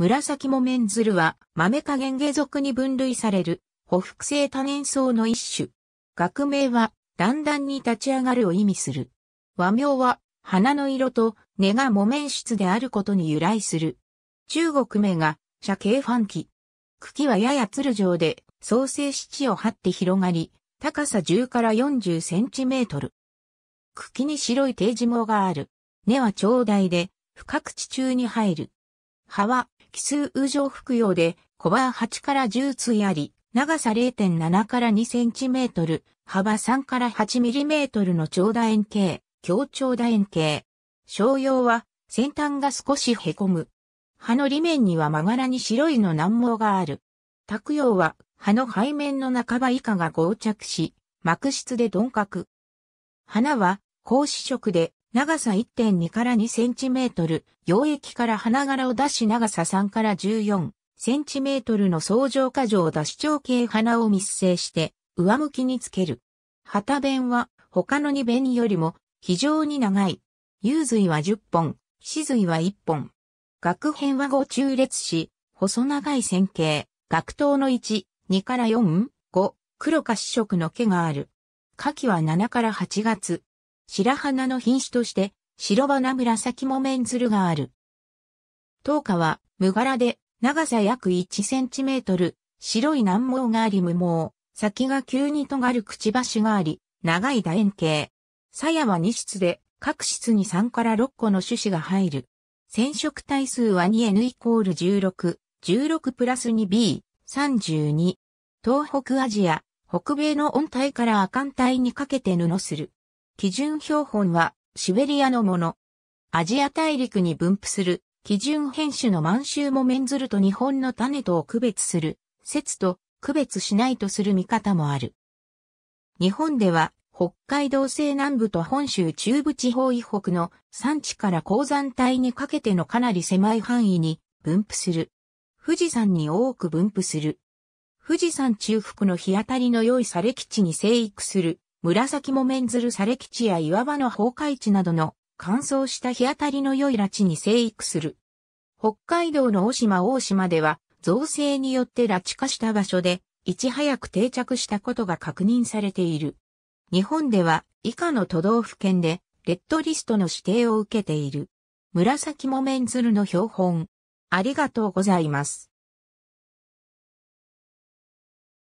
紫木綿鶴は豆加減下属に分類される、補複性多年草の一種。学名は、段々に立ち上がるを意味する。和名は、花の色と根が木綿質であることに由来する。中国名が、社形ファンキ。茎はややつる状で、創生七を張って広がり、高さ10から40センチメートル。茎に白い定時毛がある。根は長大で、深く地中に入る。葉は奇数羽状服用で、コバ8から10対あり、長さ0.7から2センチメートル、幅3から8ミリメートルの長楕円形、強長楕円形。商用は、先端が少し凹む。葉の裏面には曲がらに白いの難毛がある。卓用は、葉の背面の半ば以下が合着し、膜質で鈍角。花は、高子色で、長さ1.2から2センチメートル、溶液から花柄を出し長さ3から14センチメートルの相乗過剰出し長径花を密生して、上向きにつける。旗弁は他の2弁よりも非常に長い。有髄は10本、死髄は1本。学編は5中列し、細長い線形、学頭の1、2から4、5、黒か四色の毛がある。下記は7から8月、白花の品種として、白花紫木綿鶴がある。当花は、無柄で、長さ約1センチメートル、白い軟毛があり無毛、先が急に尖るくちばしがあり、長い楕円形。鞘は2室で、各室に3から6個の種子が入る。染色体数は 2N イコール16、16プラス 2B、32。東北アジア、北米の温帯から亜寒帯にかけて布する。基準標本はシベリアのもの。アジア大陸に分布する基準編種の満州もメンズルと日本の種とを区別する説と区別しないとする見方もある。日本では北海道西南部と本州中部地方以北の山地から鉱山帯にかけてのかなり狭い範囲に分布する。富士山に多く分布する。富士山中腹の日当たりの良い砂礫地に生育する紫もめんずるされ基地や岩場の崩壊地などの乾燥した日当たりの良い拉致に生育する。北海道の大島大島では造成によって拉致化した場所でいち早く定着したことが確認されている。日本では以下の都道府県でレッドリストの指定を受けている。紫もめんずるの標本。ありがとうございます。